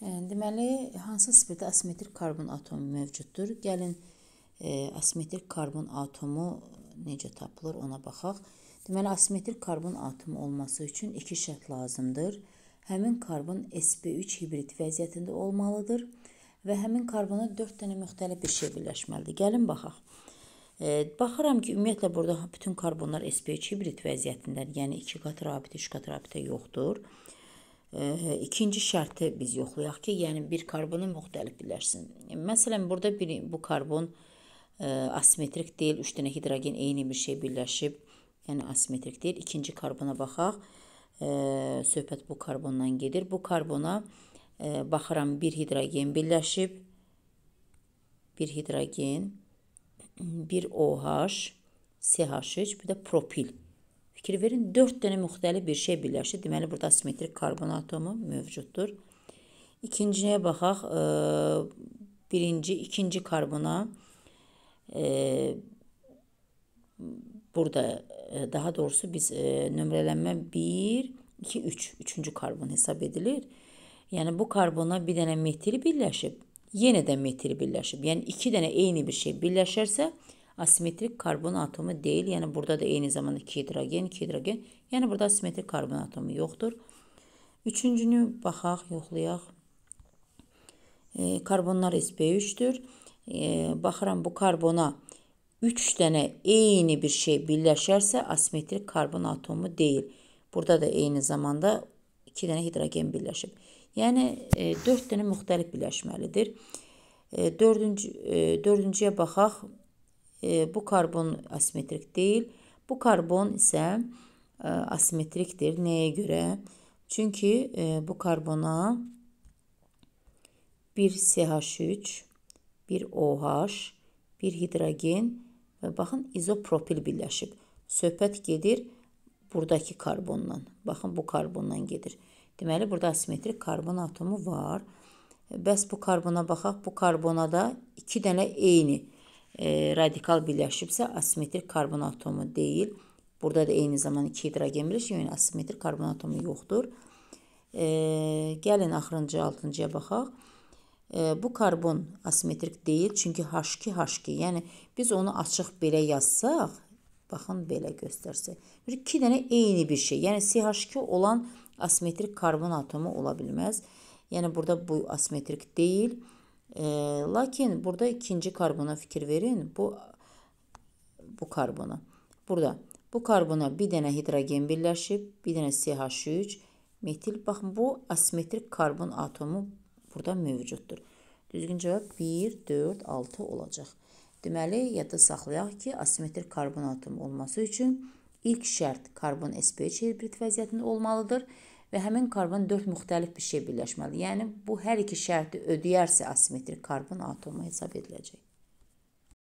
Deməli, hansı sifətdə asimetrik karbon atomu mövcuddur? Gəlin, e, asimetrik karbon atomu necə tapılır, ona baxaq. Deməli, asimetrik karbon atomu olması üçün iki şərt lazımdır. Həmin karbon sp3 hibrid vəziyyətində olmalıdır və həmin karbona 4 dənə müxtəlif bir şey birləşməlidir. Gəlin baxaq. E, baxıram ki, ümumiyyətlə burada bütün karbonlar sp3 hibrid vəziyyətindədir. Yəni 2 qat rabitə, 3 qat rabitə yoxdur ikinci şərti biz yoxlayaq ki, yəni bir karbonu müxtəlif birləşsin. Məsələn, burada bir bu karbon e, asimetrik deyil, 3 dənə hidrogen eyni bir şey birləşib, yəni asimetrik deyil. İkinci karbona baxaq. E, söhbət bu karbondan gedir. Bu karbona e, baxıram bir hidrogen birləşib, bir hidrogen, bir OH, CH3, bir də propil. Fikir verin, 4 dənə müxtəlif bir şey birləşir. Deməli, burada asimetrik karbon atomu mövcuddur. İkinciyə baxaq. Birinci, ikinci karbona e, burada e, daha doğrusu biz e, nömrələnmə 1, 2, 3, üçüncü karbon hesab edilir. Yəni, bu karbona bir dənə metil birləşib, yenə də metil birləşib. Yəni, iki dənə eyni bir şey birləşərsə, asimetrik karbon atomu deyil. Yəni burada da eyni zamanda 2 hidrogen, 2 hidrogen. Yəni burada asimetrik karbon atomu yoxdur. Üçüncünü baxaq, yoxlayaq. E, karbonlar SB3-dür. E, baxıram bu karbona 3 dənə eyni bir şey birləşərsə asimetrik karbon atomu deyil. Burada da eyni zamanda 2 dənə hidrogen birləşib. Yəni 4 e, dənə müxtəlif birləşməlidir. 4-cü e, 4-cüyə e, baxaq e, bu karbon asimetrik deyil. Bu karbon isə e, asimetrikdir. Nəyə görə? Çünki e, bu karbona 1 CH3, 1 OH, 1 hidrogen və baxın izopropil birləşib. Söhbət gedir buradakı karbondan. Baxın bu karbondan gedir. Deməli burada asimetrik karbon atomu var. Bəs bu karbona baxaq. Bu karbonada 2 dənə eyni karbon e, radikal birləşibsə asimetrik karbon atomu deyil. Burada da eyni zaman 2 hidrogen birləşir, yəni asimetrik karbon atomu yoxdur. E, gəlin axırıncı 6-cıya baxaq. E, bu karbon asimetrik deyil, çünki H2H2. Yəni biz onu açıq belə yazsaq, baxın belə göstərsək. 2 dənə eyni bir şey. Yəni CH2 olan asimetrik karbon atomu ola bilməz. Yəni burada bu asimetrik deyil. E, lakin burada ikinci karbona fikir verin. Bu bu karbona. Burada bu karbona bir dənə hidrogen birləşib, bir dənə CH3, metil. Baxın, bu asimetrik karbon atomu burada mövcuddur. Düzgün cavab 1, 4, 6 olacaq. Deməli, yadda saxlayaq ki, asimetrik karbon atomu olması üçün ilk şərt karbon SPH hibrid vəziyyətində olmalıdır və həmin karbon 4 müxtəlif bir şey birləşməlidir. Yəni bu hər iki şərti ödəyərsə asimetrik karbon atomu hesab ediləcək.